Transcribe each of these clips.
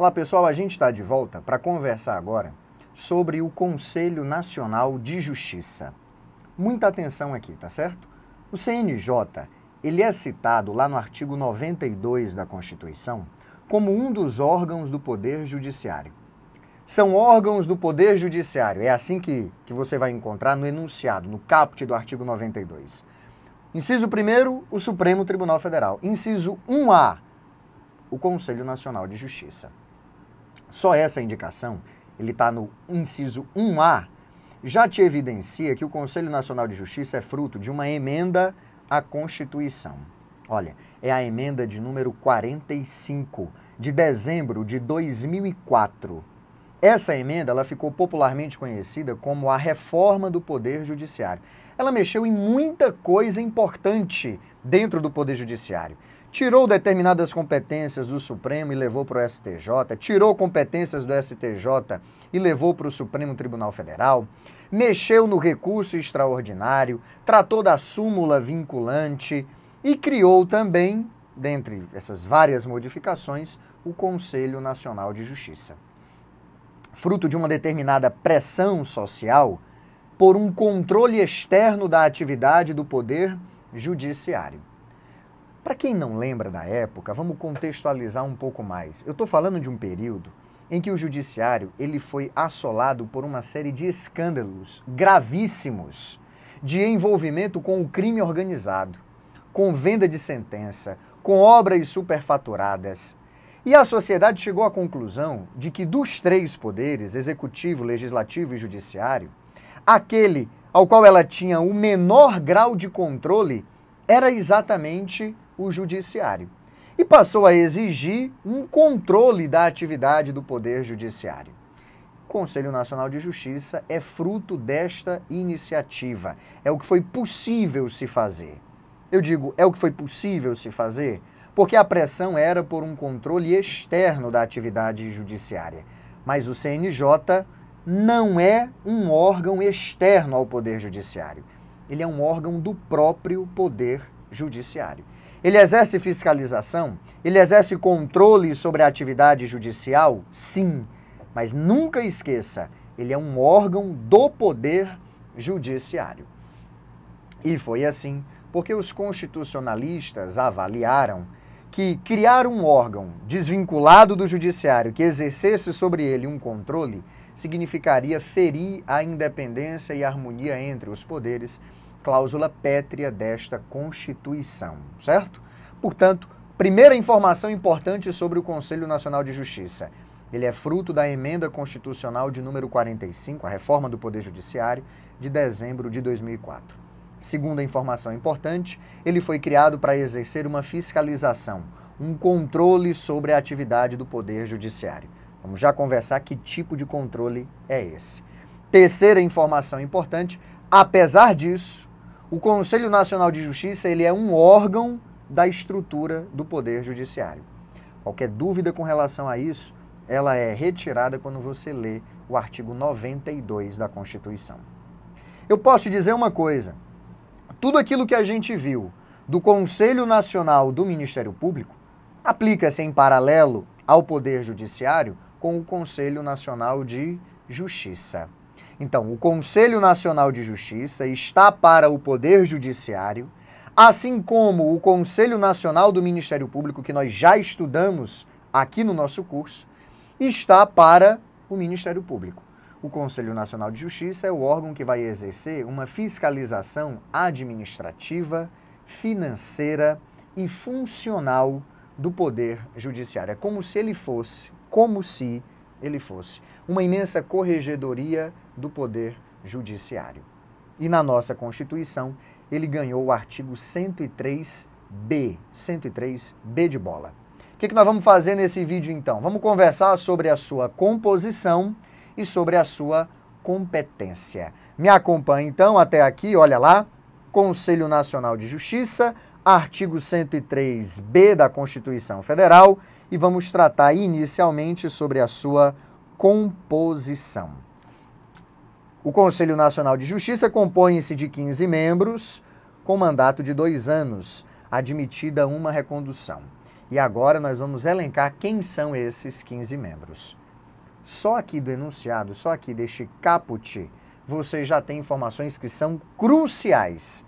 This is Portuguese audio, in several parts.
Olá pessoal, a gente está de volta para conversar agora sobre o Conselho Nacional de Justiça. Muita atenção aqui, tá certo? O CNJ, ele é citado lá no artigo 92 da Constituição como um dos órgãos do Poder Judiciário. São órgãos do Poder Judiciário, é assim que, que você vai encontrar no enunciado, no caput do artigo 92. Inciso 1, o Supremo Tribunal Federal. Inciso 1A, o Conselho Nacional de Justiça só essa indicação, ele está no inciso 1A, já te evidencia que o Conselho Nacional de Justiça é fruto de uma emenda à Constituição. Olha, é a emenda de número 45, de dezembro de 2004. Essa emenda ela ficou popularmente conhecida como a reforma do Poder Judiciário. Ela mexeu em muita coisa importante dentro do Poder Judiciário tirou determinadas competências do Supremo e levou para o STJ, tirou competências do STJ e levou para o Supremo Tribunal Federal, mexeu no recurso extraordinário, tratou da súmula vinculante e criou também, dentre essas várias modificações, o Conselho Nacional de Justiça. Fruto de uma determinada pressão social por um controle externo da atividade do poder judiciário. Para quem não lembra da época, vamos contextualizar um pouco mais. Eu estou falando de um período em que o judiciário ele foi assolado por uma série de escândalos gravíssimos de envolvimento com o crime organizado, com venda de sentença, com obras superfaturadas. E a sociedade chegou à conclusão de que dos três poderes, executivo, legislativo e judiciário, aquele ao qual ela tinha o menor grau de controle era exatamente o Judiciário e passou a exigir um controle da atividade do Poder Judiciário. O Conselho Nacional de Justiça é fruto desta iniciativa. É o que foi possível se fazer. Eu digo, é o que foi possível se fazer porque a pressão era por um controle externo da atividade judiciária. Mas o CNJ não é um órgão externo ao Poder Judiciário. Ele é um órgão do próprio Poder Judiciário. Ele exerce fiscalização? Ele exerce controle sobre a atividade judicial? Sim, mas nunca esqueça, ele é um órgão do poder judiciário. E foi assim porque os constitucionalistas avaliaram que criar um órgão desvinculado do judiciário que exercesse sobre ele um controle significaria ferir a independência e a harmonia entre os poderes cláusula pétrea desta Constituição, certo? Portanto, primeira informação importante sobre o Conselho Nacional de Justiça. Ele é fruto da emenda constitucional de número 45, a reforma do Poder Judiciário, de dezembro de 2004. Segunda informação importante, ele foi criado para exercer uma fiscalização, um controle sobre a atividade do Poder Judiciário. Vamos já conversar que tipo de controle é esse. Terceira informação importante, apesar disso, o Conselho Nacional de Justiça ele é um órgão da estrutura do Poder Judiciário. Qualquer dúvida com relação a isso, ela é retirada quando você lê o artigo 92 da Constituição. Eu posso dizer uma coisa: tudo aquilo que a gente viu do Conselho Nacional do Ministério Público aplica-se em paralelo ao Poder Judiciário com o Conselho Nacional de Justiça. Então, o Conselho Nacional de Justiça está para o Poder Judiciário, assim como o Conselho Nacional do Ministério Público, que nós já estudamos aqui no nosso curso, está para o Ministério Público. O Conselho Nacional de Justiça é o órgão que vai exercer uma fiscalização administrativa, financeira e funcional do Poder Judiciário. É como se ele fosse, como se ele fosse uma imensa corregedoria do poder judiciário. E na nossa Constituição, ele ganhou o artigo 103B, 103B de bola. O que, que nós vamos fazer nesse vídeo então? Vamos conversar sobre a sua composição e sobre a sua competência. Me acompanhe então até aqui, olha lá, Conselho Nacional de Justiça, artigo 103b da Constituição Federal e vamos tratar inicialmente sobre a sua composição. O Conselho Nacional de Justiça compõe-se de 15 membros com mandato de dois anos, admitida uma recondução. E agora nós vamos elencar quem são esses 15 membros. Só aqui do enunciado, só aqui deste caput, você já tem informações que são cruciais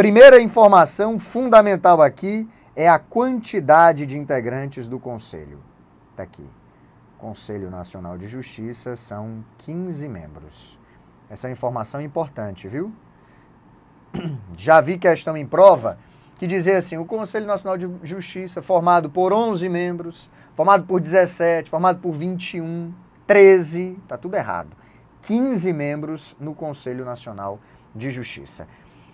Primeira informação fundamental aqui é a quantidade de integrantes do Conselho. Está aqui. Conselho Nacional de Justiça são 15 membros. Essa é informação importante, viu? Já vi questão em prova que dizia assim: o Conselho Nacional de Justiça, formado por 11 membros, formado por 17, formado por 21, 13, tá tudo errado. 15 membros no Conselho Nacional de Justiça.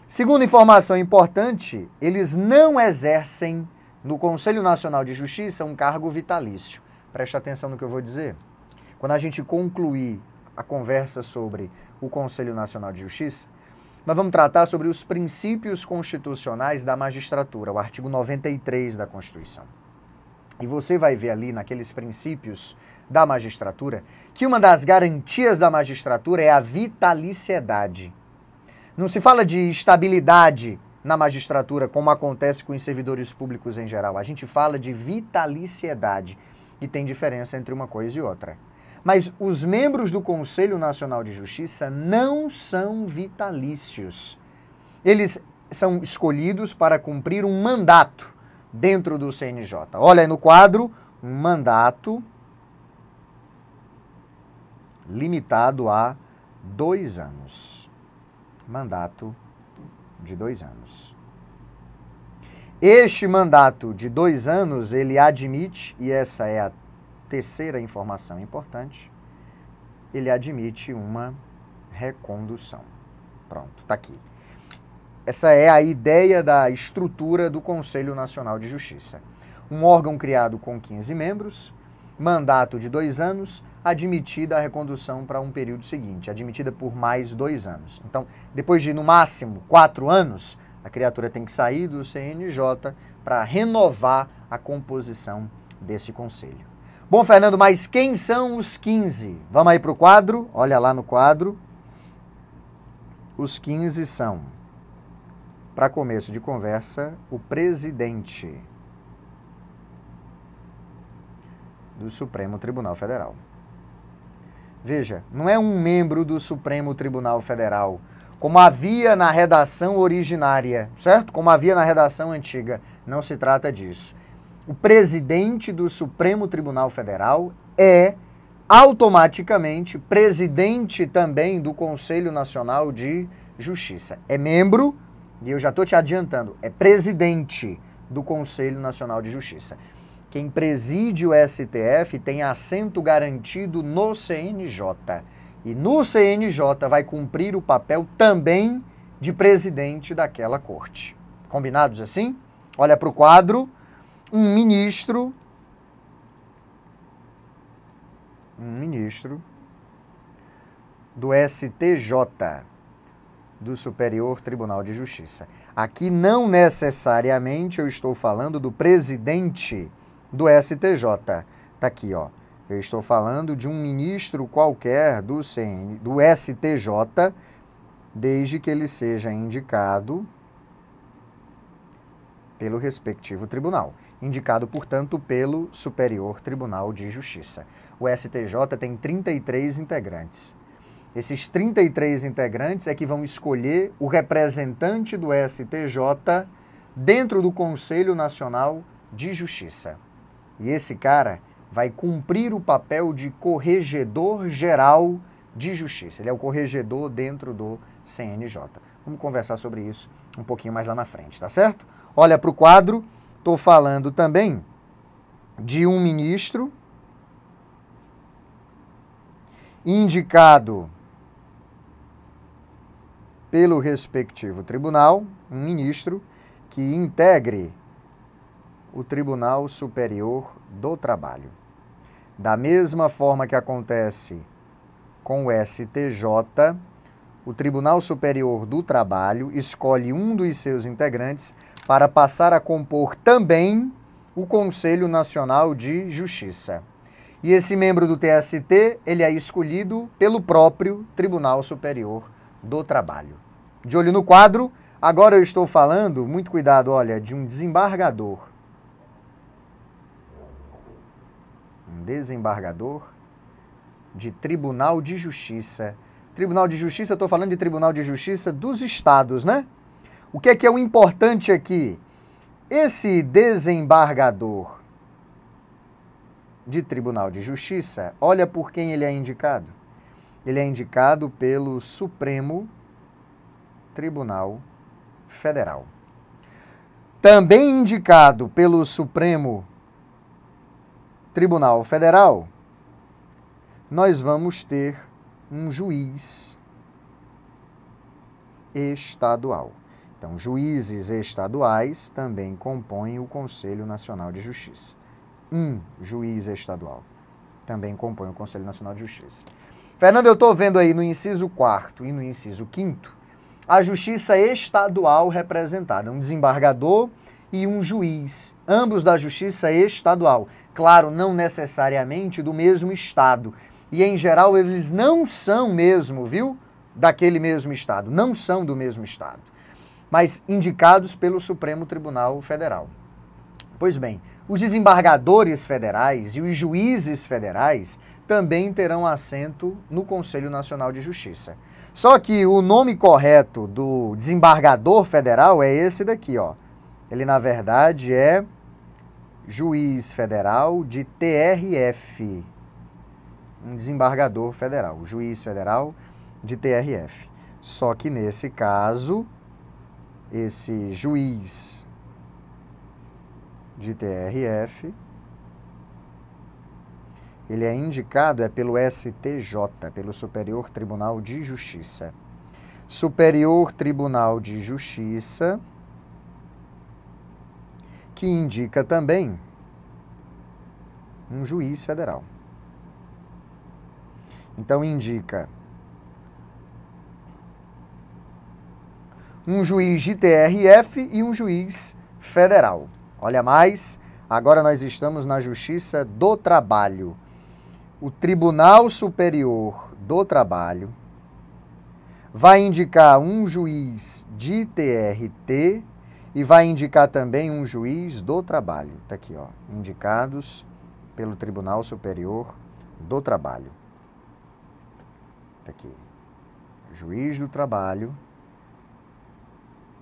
Segunda informação importante, eles não exercem no Conselho Nacional de Justiça um cargo vitalício. Preste atenção no que eu vou dizer. Quando a gente concluir a conversa sobre o Conselho Nacional de Justiça, nós vamos tratar sobre os princípios constitucionais da magistratura, o artigo 93 da Constituição. E você vai ver ali naqueles princípios da magistratura que uma das garantias da magistratura é a vitaliciedade. Não se fala de estabilidade na magistratura, como acontece com os servidores públicos em geral. A gente fala de vitaliciedade e tem diferença entre uma coisa e outra. Mas os membros do Conselho Nacional de Justiça não são vitalícios. Eles são escolhidos para cumprir um mandato dentro do CNJ. Olha aí no quadro, um mandato limitado a dois anos mandato de dois anos. Este mandato de dois anos, ele admite, e essa é a terceira informação importante, ele admite uma recondução. Pronto, está aqui. Essa é a ideia da estrutura do Conselho Nacional de Justiça. Um órgão criado com 15 membros, mandato de dois anos, admitida a recondução para um período seguinte, admitida por mais dois anos. Então, depois de no máximo quatro anos, a criatura tem que sair do CNJ para renovar a composição desse conselho. Bom, Fernando, mas quem são os 15? Vamos aí para o quadro? Olha lá no quadro. Os 15 são, para começo de conversa, o presidente. do Supremo Tribunal Federal. Veja, não é um membro do Supremo Tribunal Federal, como havia na redação originária, certo? Como havia na redação antiga. Não se trata disso. O presidente do Supremo Tribunal Federal é automaticamente presidente também do Conselho Nacional de Justiça. É membro, e eu já estou te adiantando, é presidente do Conselho Nacional de Justiça quem preside o STF tem assento garantido no CNJ. E no CNJ vai cumprir o papel também de presidente daquela corte. Combinados assim? Olha para o quadro. Um ministro. Um ministro do STJ, do Superior Tribunal de Justiça. Aqui não necessariamente eu estou falando do presidente do STJ. Está aqui, ó. Eu estou falando de um ministro qualquer do, CN, do STJ, desde que ele seja indicado pelo respectivo tribunal, indicado, portanto, pelo Superior Tribunal de Justiça. O STJ tem 33 integrantes. Esses 33 integrantes é que vão escolher o representante do STJ dentro do Conselho Nacional de Justiça. E esse cara vai cumprir o papel de corregedor geral de justiça. Ele é o corregedor dentro do CNJ. Vamos conversar sobre isso um pouquinho mais lá na frente, tá certo? Olha para o quadro, estou falando também de um ministro indicado pelo respectivo tribunal, um ministro que integre o Tribunal Superior do Trabalho. Da mesma forma que acontece com o STJ, o Tribunal Superior do Trabalho escolhe um dos seus integrantes para passar a compor também o Conselho Nacional de Justiça. E esse membro do TST, ele é escolhido pelo próprio Tribunal Superior do Trabalho. De olho no quadro, agora eu estou falando, muito cuidado, olha, de um desembargador. desembargador de Tribunal de Justiça. Tribunal de Justiça, Eu estou falando de Tribunal de Justiça dos Estados, né? O que é que é o importante aqui? Esse desembargador de Tribunal de Justiça, olha por quem ele é indicado. Ele é indicado pelo Supremo Tribunal Federal. Também indicado pelo Supremo Tribunal Federal, nós vamos ter um juiz estadual. Então, juízes estaduais também compõem o Conselho Nacional de Justiça. Um juiz estadual também compõe o Conselho Nacional de Justiça. Fernando, eu estou vendo aí no inciso 4 e no inciso 5 a justiça estadual representada, um desembargador e um juiz, ambos da justiça estadual claro, não necessariamente do mesmo estado. E em geral eles não são mesmo, viu? Daquele mesmo estado, não são do mesmo estado, mas indicados pelo Supremo Tribunal Federal. Pois bem, os desembargadores federais e os juízes federais também terão assento no Conselho Nacional de Justiça. Só que o nome correto do desembargador federal é esse daqui, ó. Ele na verdade é juiz federal de TRF, um desembargador federal, juiz federal de TRF. Só que nesse caso, esse juiz de TRF, ele é indicado é pelo STJ, pelo Superior Tribunal de Justiça. Superior Tribunal de Justiça que indica também um juiz federal. Então, indica um juiz de TRF e um juiz federal. Olha mais, agora nós estamos na Justiça do Trabalho. O Tribunal Superior do Trabalho vai indicar um juiz de TRT e vai indicar também um juiz do trabalho. Está aqui, ó, indicados pelo Tribunal Superior do Trabalho. Está aqui. Juiz do trabalho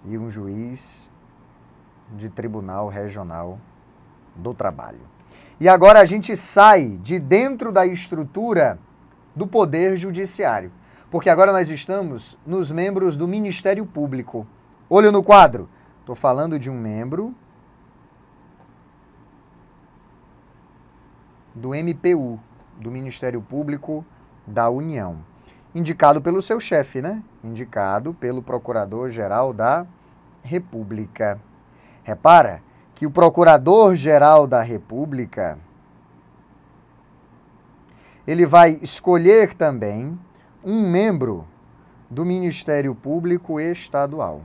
e um juiz de Tribunal Regional do Trabalho. E agora a gente sai de dentro da estrutura do Poder Judiciário, porque agora nós estamos nos membros do Ministério Público. Olho no quadro. Estou falando de um membro do MPU, do Ministério Público da União. Indicado pelo seu chefe, né? Indicado pelo Procurador-Geral da República. Repara que o Procurador-Geral da República ele vai escolher também um membro do Ministério Público Estadual.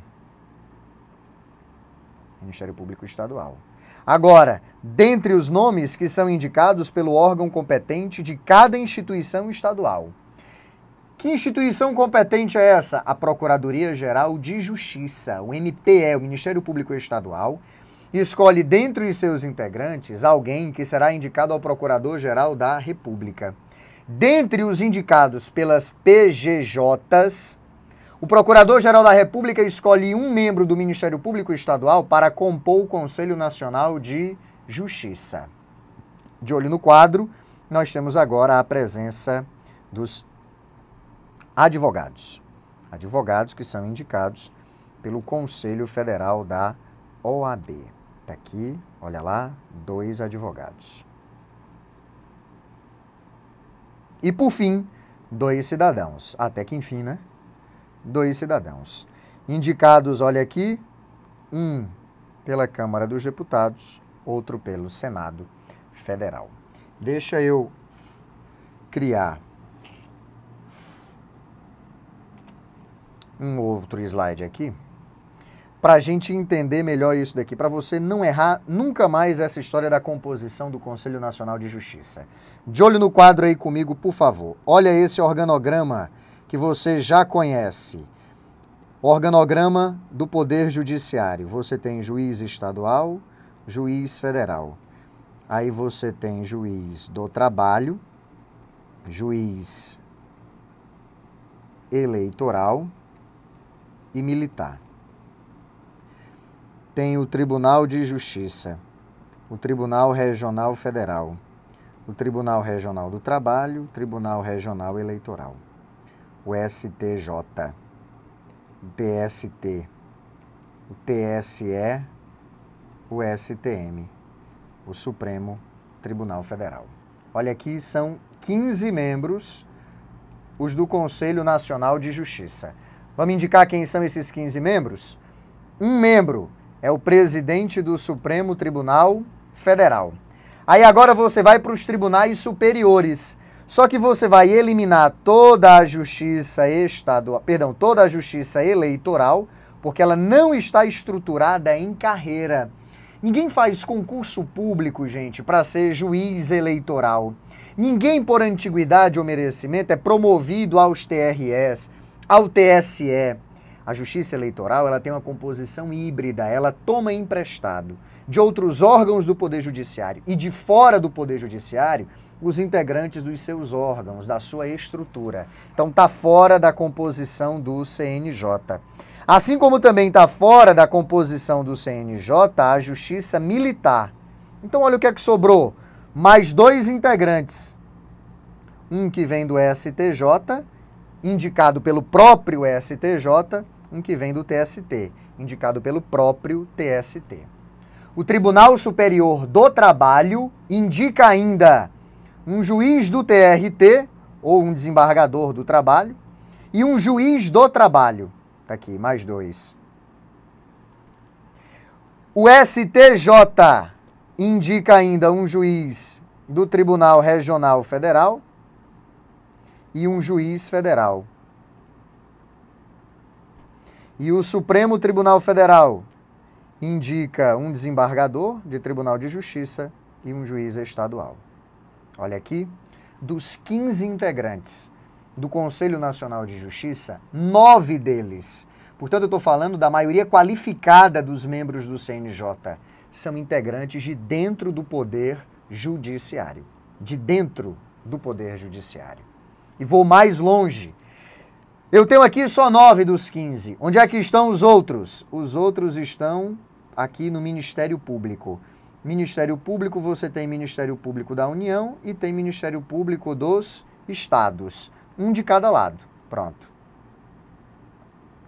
Ministério Público Estadual. Agora, dentre os nomes que são indicados pelo órgão competente de cada instituição estadual. Que instituição competente é essa? A Procuradoria-Geral de Justiça, o MPE, o Ministério Público Estadual, escolhe dentre os seus integrantes alguém que será indicado ao Procurador-Geral da República. Dentre os indicados pelas PGJs, o Procurador-Geral da República escolhe um membro do Ministério Público Estadual para compor o Conselho Nacional de Justiça. De olho no quadro, nós temos agora a presença dos advogados. Advogados que são indicados pelo Conselho Federal da OAB. Está aqui, olha lá, dois advogados. E por fim, dois cidadãos. Até que enfim, né? dois cidadãos. Indicados, olha aqui, um pela Câmara dos Deputados, outro pelo Senado Federal. Deixa eu criar um outro slide aqui para a gente entender melhor isso daqui, para você não errar nunca mais essa história da composição do Conselho Nacional de Justiça. De olho no quadro aí comigo, por favor. Olha esse organograma que você já conhece. Organograma do Poder Judiciário. Você tem juiz estadual, juiz federal. Aí você tem juiz do trabalho, juiz eleitoral e militar. Tem o Tribunal de Justiça, o Tribunal Regional Federal, o Tribunal Regional do Trabalho, Tribunal Regional Eleitoral o STJ, o TST, o TSE, o STM, o Supremo Tribunal Federal. Olha aqui, são 15 membros, os do Conselho Nacional de Justiça. Vamos indicar quem são esses 15 membros? Um membro é o presidente do Supremo Tribunal Federal. Aí agora você vai para os tribunais superiores. Só que você vai eliminar toda a justiça estadual, perdão, toda a justiça eleitoral, porque ela não está estruturada em carreira. Ninguém faz concurso público, gente, para ser juiz eleitoral. Ninguém por antiguidade ou merecimento é promovido aos TRS, ao TSE. A Justiça Eleitoral ela tem uma composição híbrida, ela toma emprestado de outros órgãos do Poder Judiciário e de fora do Poder Judiciário os integrantes dos seus órgãos, da sua estrutura. Então está fora da composição do CNJ. Assim como também está fora da composição do CNJ a Justiça Militar. Então olha o que é que sobrou: mais dois integrantes. Um que vem do STJ, indicado pelo próprio STJ, um que vem do TST, indicado pelo próprio TST. O Tribunal Superior do Trabalho indica ainda um juiz do TRT, ou um desembargador do trabalho, e um juiz do trabalho. Está aqui, mais dois. O STJ indica ainda um juiz do Tribunal Regional Federal e um juiz federal. E o Supremo Tribunal Federal indica um desembargador de Tribunal de Justiça e um juiz estadual. Olha aqui, dos 15 integrantes do Conselho Nacional de Justiça, nove deles, portanto eu estou falando da maioria qualificada dos membros do CNJ, são integrantes de dentro do Poder Judiciário. De dentro do Poder Judiciário. E vou mais longe. Eu tenho aqui só nove dos quinze. Onde é que estão os outros? Os outros estão aqui no Ministério Público. Ministério Público, você tem Ministério Público da União e tem Ministério Público dos Estados. Um de cada lado. Pronto.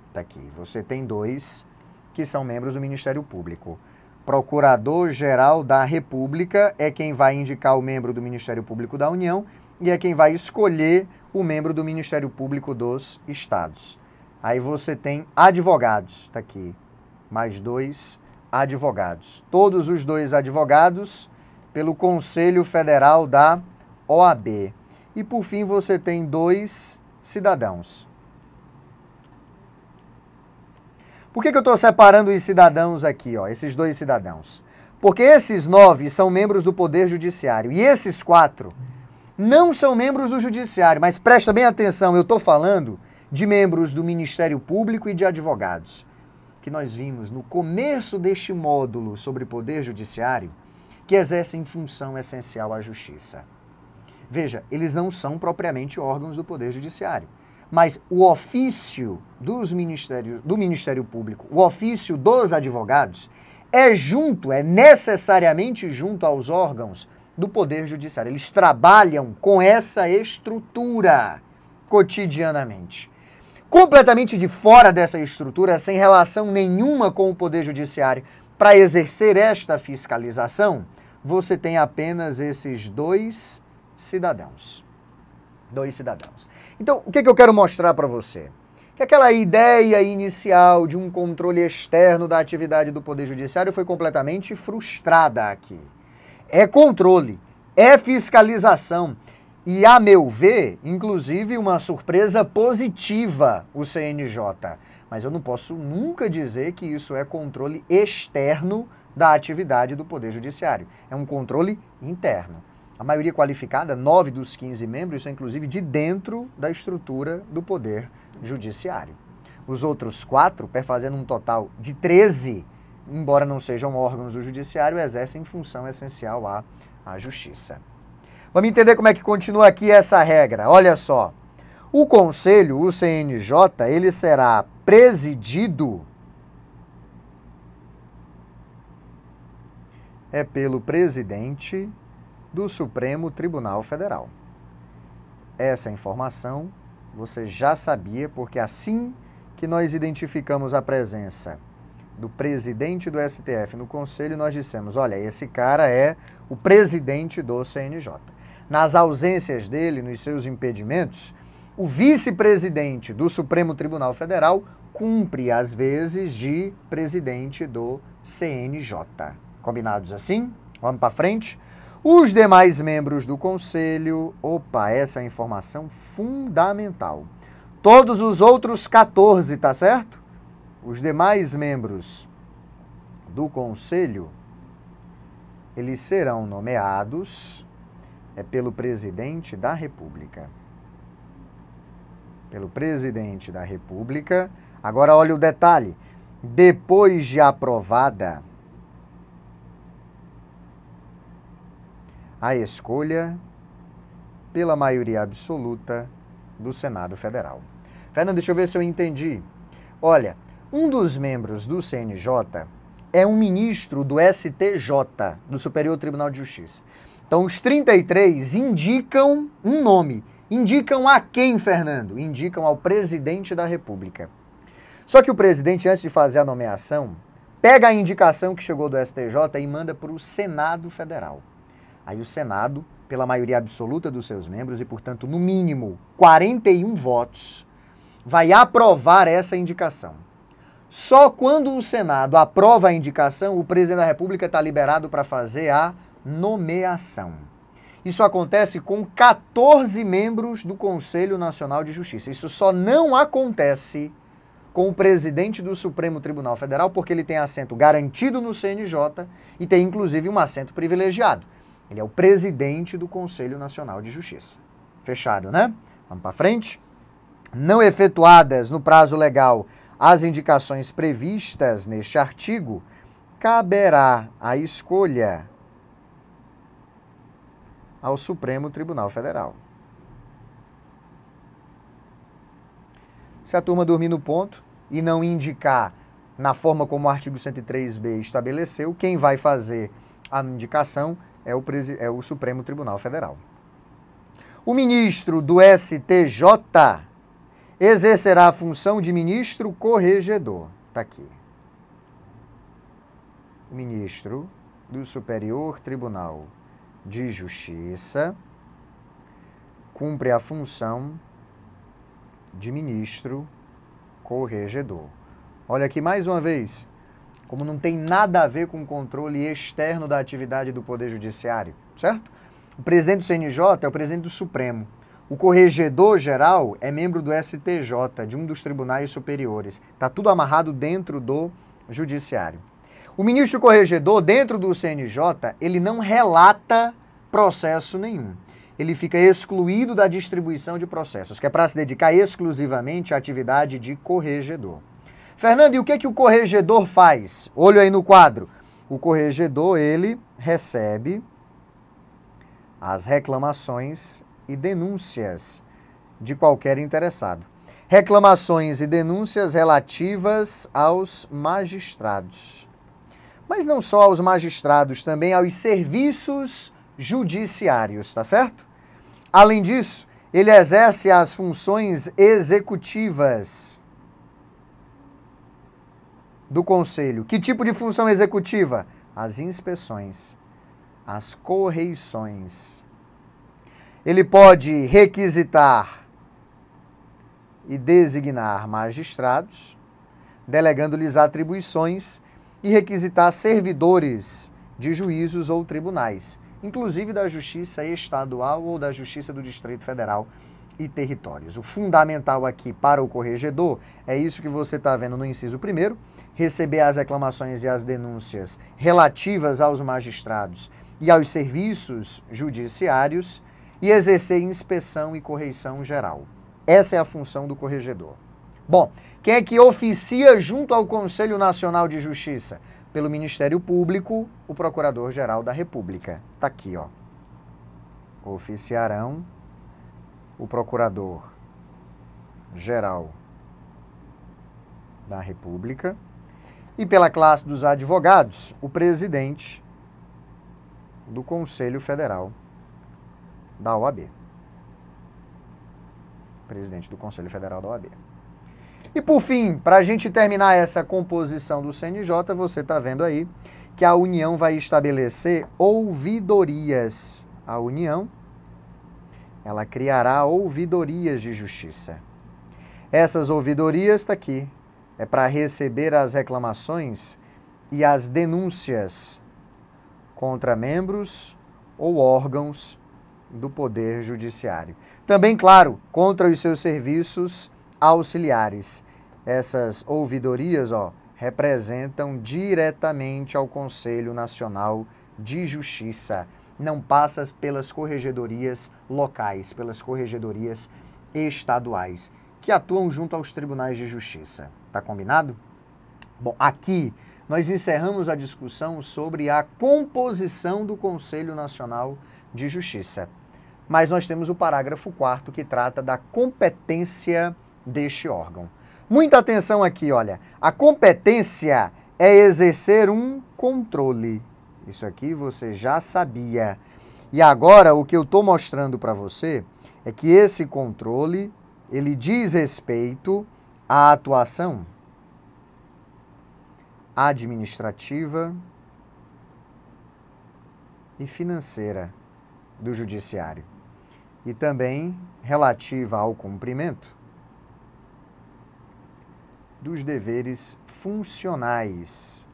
Está aqui. Você tem dois que são membros do Ministério Público. Procurador-Geral da República é quem vai indicar o membro do Ministério Público da União e é quem vai escolher o membro do Ministério Público dos Estados. Aí você tem advogados, está aqui, mais dois advogados. Todos os dois advogados pelo Conselho Federal da OAB. E por fim você tem dois cidadãos. Por que, que eu estou separando os cidadãos aqui, ó, esses dois cidadãos? Porque esses nove são membros do Poder Judiciário e esses quatro não são membros do Judiciário, mas presta bem atenção, eu estou falando de membros do Ministério Público e de advogados, que nós vimos no começo deste módulo sobre poder judiciário, que exercem função essencial à justiça. Veja, eles não são propriamente órgãos do Poder Judiciário, mas o ofício dos do Ministério Público, o ofício dos advogados, é junto, é necessariamente junto aos órgãos do Poder Judiciário. Eles trabalham com essa estrutura cotidianamente. Completamente de fora dessa estrutura, sem relação nenhuma com o Poder Judiciário, para exercer esta fiscalização, você tem apenas esses dois cidadãos. Dois cidadãos. Então, o que, é que eu quero mostrar para você? Que aquela ideia inicial de um controle externo da atividade do Poder Judiciário foi completamente frustrada aqui é controle, é fiscalização. E, a meu ver, inclusive uma surpresa positiva o CNJ. Mas eu não posso nunca dizer que isso é controle externo da atividade do Poder Judiciário. É um controle interno. A maioria qualificada, 9 dos 15 membros, são inclusive de dentro da estrutura do Poder Judiciário. Os outros quatro, perfazendo um total de 13 embora não sejam órgãos do judiciário, exercem função essencial à, à justiça. Vamos entender como é que continua aqui essa regra. Olha só. O conselho, o CNJ, ele será presidido é pelo presidente do Supremo Tribunal Federal. Essa informação você já sabia, porque assim que nós identificamos a presença do presidente do STF no conselho, nós dissemos: olha, esse cara é o presidente do CNJ. Nas ausências dele, nos seus impedimentos, o vice-presidente do Supremo Tribunal Federal cumpre, às vezes, de presidente do CNJ. Combinados assim? Vamos para frente? Os demais membros do conselho. Opa, essa é a informação fundamental. Todos os outros 14, tá certo? Os demais membros do conselho eles serão nomeados é pelo presidente da República. Pelo presidente da República. Agora olha o detalhe. Depois de aprovada a escolha pela maioria absoluta do Senado Federal. Fernando, deixa eu ver se eu entendi. Olha, um dos membros do CNJ é um ministro do STJ, do Superior Tribunal de Justiça. Então, os 33 indicam um nome. Indicam a quem, Fernando? Indicam ao presidente da República. Só que o presidente, antes de fazer a nomeação, pega a indicação que chegou do STJ e manda para o Senado Federal. Aí o Senado, pela maioria absoluta dos seus membros, e portanto, no mínimo 41 votos, vai aprovar essa indicação. Só quando o Senado aprova a indicação, o presidente da República está liberado para fazer a nomeação. Isso acontece com 14 membros do Conselho Nacional de Justiça. Isso só não acontece com o presidente do Supremo Tribunal Federal, porque ele tem assento garantido no CNJ e tem inclusive um assento privilegiado. Ele é o presidente do Conselho Nacional de Justiça. Fechado, né? Vamos para frente. Não efetuadas no prazo legal as indicações previstas neste artigo caberá a escolha ao Supremo Tribunal Federal. Se a turma dormir no ponto e não indicar na forma como o artigo 103b estabeleceu, quem vai fazer a indicação é o, é o Supremo Tribunal Federal. O ministro do STJ exercerá a função de ministro corregedor. Está aqui. Ministro do Superior Tribunal de Justiça cumpre a função de ministro corregedor. Olha aqui mais uma vez, como não tem nada a ver com o controle externo da atividade do Poder Judiciário, certo? O presidente do CNJ é o presidente do Supremo. O corregedor geral é membro do STJ, de um dos tribunais superiores. Está tudo amarrado dentro do judiciário. O ministro corregedor, dentro do CNJ, ele não relata processo nenhum. Ele fica excluído da distribuição de processos, que é para se dedicar exclusivamente à atividade de corregedor. Fernando, e o que, é que o corregedor faz? Olho aí no quadro. O corregedor, ele recebe as reclamações e denúncias de qualquer interessado. Reclamações e denúncias relativas aos magistrados. Mas não só aos magistrados, também aos serviços judiciários, tá certo? Além disso, ele exerce as funções executivas do conselho. Que tipo de função executiva? As inspeções, as correições ele pode requisitar e designar magistrados, delegando-lhes atribuições e requisitar servidores de juízos ou tribunais, inclusive da Justiça Estadual ou da Justiça do Distrito Federal e territórios. O fundamental aqui para o corregedor é isso que você está vendo no inciso primeiro: receber as reclamações e as denúncias relativas aos magistrados e aos serviços judiciários e exercer inspeção e correição geral. Essa é a função do corregedor. Bom, quem é que oficia junto ao Conselho Nacional de Justiça? Pelo Ministério Público, o Procurador-Geral da República. Está aqui, ó. Oficiarão o Procurador-Geral da República e pela classe dos advogados, o presidente do Conselho Federal da OAB. Presidente do Conselho Federal da OAB. E por fim, para a gente terminar essa composição do CNJ, você está vendo aí que a União vai estabelecer ouvidorias. A União, ela criará ouvidorias de justiça. Essas ouvidorias, está aqui, é para receber as reclamações e as denúncias contra membros ou órgãos do Poder Judiciário. Também, claro, contra os seus serviços auxiliares. Essas ouvidorias ó, representam diretamente ao Conselho Nacional de Justiça. Não passa pelas corregedorias locais, pelas corregedorias estaduais, que atuam junto aos tribunais de justiça. Tá combinado? Bom, aqui nós encerramos a discussão sobre a composição do Conselho Nacional de Justiça. Mas nós temos o parágrafo 4 que trata da competência deste órgão. Muita atenção aqui, olha. A competência é exercer um controle. Isso aqui você já sabia. E agora o que eu estou mostrando para você é que esse controle ele diz respeito à atuação administrativa e financeira do judiciário e também relativa ao cumprimento dos deveres funcionais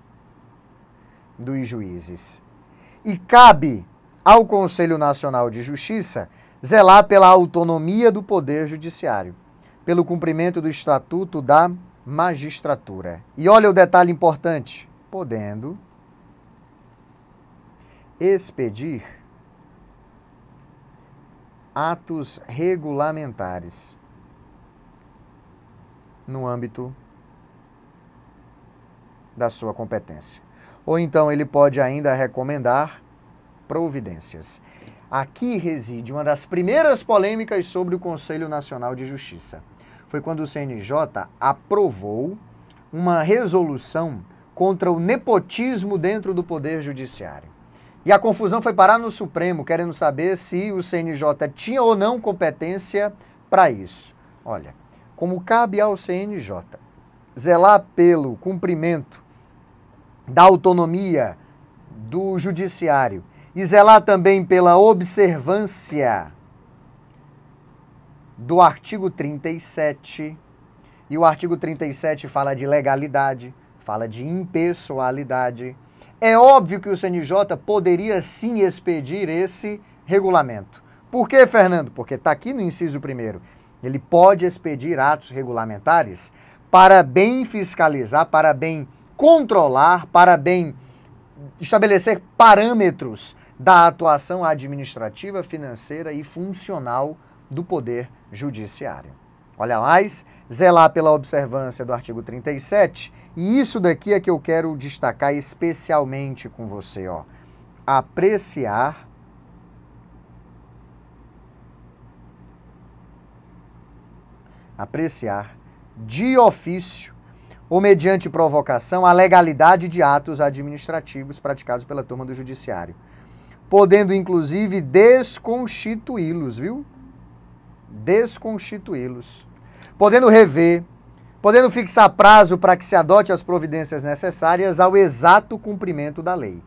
dos juízes. E cabe ao Conselho Nacional de Justiça zelar pela autonomia do Poder Judiciário, pelo cumprimento do Estatuto da Magistratura. E olha o detalhe importante: podendo expedir atos regulamentares no âmbito da sua competência. Ou então ele pode ainda recomendar providências. Aqui reside uma das primeiras polêmicas sobre o Conselho Nacional de Justiça. Foi quando o CNJ aprovou uma resolução contra o nepotismo dentro do Poder Judiciário. E a confusão foi parar no Supremo, querendo saber se o CNJ tinha ou não competência para isso. Olha, como cabe ao CNJ zelar pelo cumprimento da autonomia do judiciário e zelar também pela observância do artigo 37. E o artigo 37 fala de legalidade, fala de impessoalidade, é óbvio que o CNJ poderia sim expedir esse regulamento. Por que, Fernando? Porque está aqui no inciso primeiro. Ele pode expedir atos regulamentares para bem fiscalizar, para bem controlar, para bem estabelecer parâmetros da atuação administrativa, financeira e funcional do Poder Judiciário. Olha mais, zelar pela observância do artigo 37, e isso daqui é que eu quero destacar especialmente com você, ó. Apreciar apreciar de ofício ou mediante provocação a legalidade de atos administrativos praticados pela turma do judiciário, podendo inclusive desconstituí-los, viu? Desconstituí-los podendo rever, podendo fixar prazo para que se adote as providências necessárias ao exato cumprimento da lei.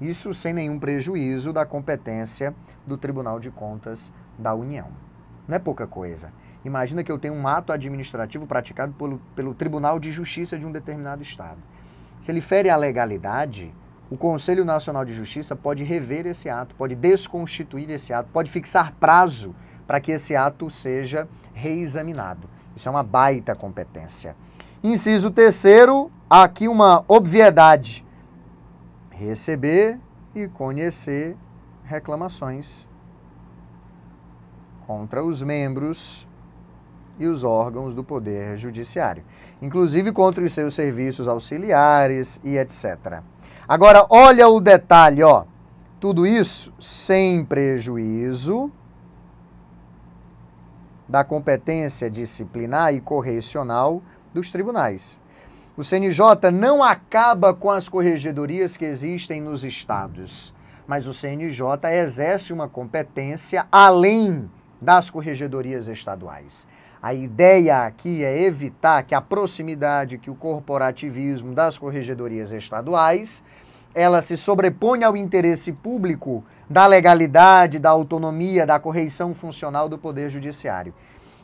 Isso sem nenhum prejuízo da competência do Tribunal de Contas da União. Não é pouca coisa. Imagina que eu tenho um ato administrativo praticado pelo, pelo Tribunal de Justiça de um determinado Estado. Se ele fere a legalidade, o Conselho Nacional de Justiça pode rever esse ato, pode desconstituir esse ato, pode fixar prazo para que esse ato seja reexaminado. Isso é uma baita competência. Inciso terceiro, aqui uma obviedade. Receber e conhecer reclamações contra os membros e os órgãos do Poder Judiciário, inclusive contra os seus serviços auxiliares e etc. Agora, olha o detalhe, ó. Tudo isso sem prejuízo da competência disciplinar e correcional dos tribunais. O CNJ não acaba com as corregedorias que existem nos estados, mas o CNJ exerce uma competência além das corregedorias estaduais. A ideia aqui é evitar que a proximidade, que o corporativismo das corregedorias estaduais ela se sobrepõe ao interesse público da legalidade, da autonomia, da correição funcional do Poder Judiciário.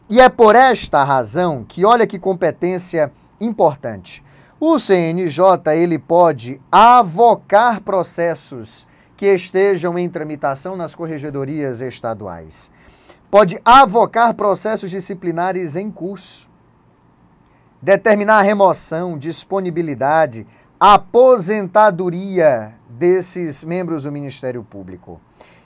E é por esta razão que, olha que competência importante, o CNJ ele pode avocar processos que estejam em tramitação nas corregedorias estaduais. Pode avocar processos disciplinares em curso, determinar remoção, disponibilidade, aposentadoria desses membros do Ministério Público.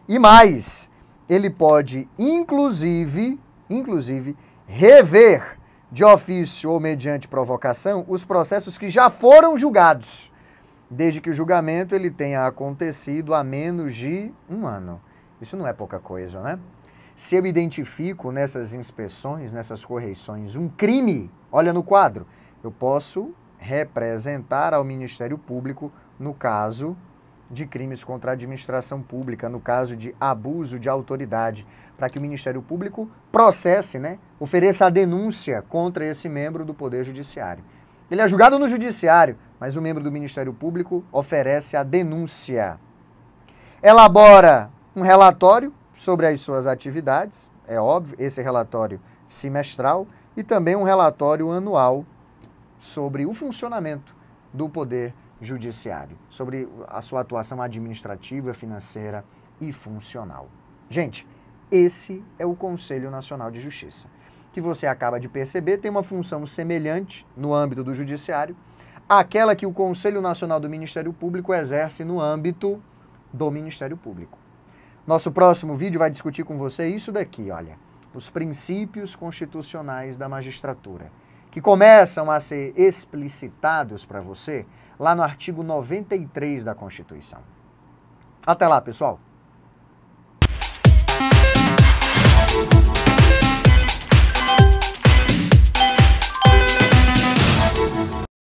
E mais, ele pode inclusive, inclusive rever de ofício ou mediante provocação os processos que já foram julgados, desde que o julgamento ele tenha acontecido há menos de um ano. Isso não é pouca coisa, né? Se eu identifico nessas inspeções, nessas correções, um crime, olha no quadro, eu posso representar ao Ministério Público no caso de crimes contra a administração pública, no caso de abuso de autoridade, para que o Ministério Público processe, né, ofereça a denúncia contra esse membro do Poder Judiciário. Ele é julgado no Judiciário, mas o membro do Ministério Público oferece a denúncia. Elabora um relatório sobre as suas atividades, é óbvio, esse relatório semestral, e também um relatório anual sobre o funcionamento do Poder Judiciário, sobre a sua atuação administrativa, financeira e funcional. Gente, esse é o Conselho Nacional de Justiça, que você acaba de perceber tem uma função semelhante no âmbito do Judiciário àquela que o Conselho Nacional do Ministério Público exerce no âmbito do Ministério Público. Nosso próximo vídeo vai discutir com você isso daqui, olha, os princípios constitucionais da magistratura que começam a ser explicitados para você lá no artigo 93 da Constituição. Até lá, pessoal!